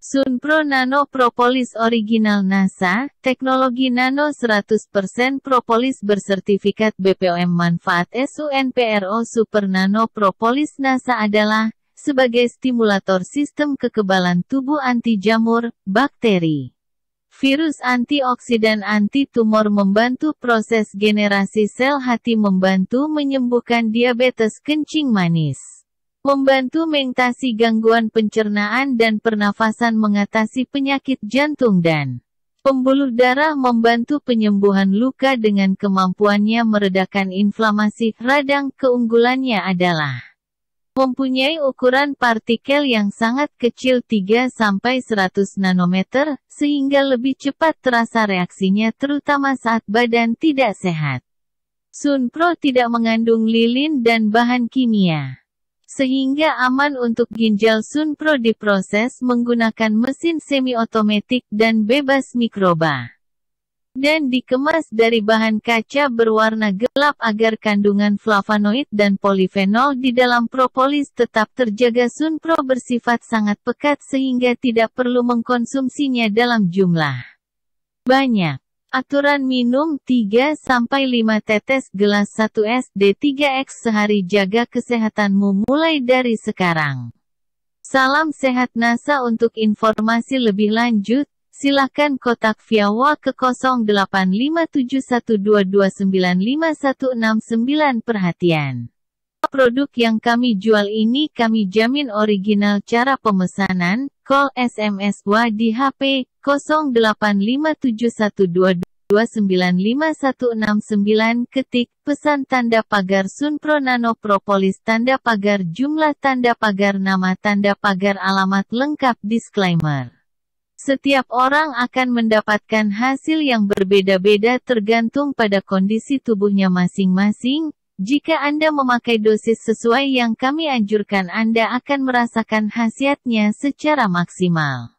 Sunpro Nano Propolis Original NASA, teknologi nano 100% propolis bersertifikat BPOM manfaat SUNPRO Super Nano Propolis NASA adalah, sebagai stimulator sistem kekebalan tubuh anti jamur, bakteri. Virus antioksidan anti tumor membantu proses generasi sel hati membantu menyembuhkan diabetes kencing manis. Membantu mengatasi gangguan pencernaan dan pernafasan mengatasi penyakit jantung dan Pembuluh darah membantu penyembuhan luka dengan kemampuannya meredakan inflamasi. Radang keunggulannya adalah mempunyai ukuran partikel yang sangat kecil 3 sampai 100 nanometer sehingga lebih cepat terasa reaksinya terutama saat badan tidak sehat. Sunpro tidak mengandung lilin dan bahan kimia sehingga aman untuk ginjal Sunpro diproses menggunakan mesin semi-otomatik dan bebas mikroba. Dan dikemas dari bahan kaca berwarna gelap agar kandungan flavonoid dan polifenol di dalam propolis tetap terjaga Sunpro bersifat sangat pekat sehingga tidak perlu mengkonsumsinya dalam jumlah banyak. Aturan minum 3-5 tetes gelas 1 SD 3X sehari jaga kesehatanmu mulai dari sekarang. Salam sehat NASA untuk informasi lebih lanjut, silakan kotak via WA ke 085712295169 perhatian. Produk yang kami jual ini kami jamin original cara pemesanan, call SMS WA di HP 085712295169 ketik pesan tanda pagar Sunpro Nano Propolis tanda pagar jumlah tanda pagar nama tanda pagar alamat lengkap disclaimer setiap orang akan mendapatkan hasil yang berbeda-beda tergantung pada kondisi tubuhnya masing-masing, jika Anda memakai dosis sesuai yang kami anjurkan Anda akan merasakan khasiatnya secara maksimal.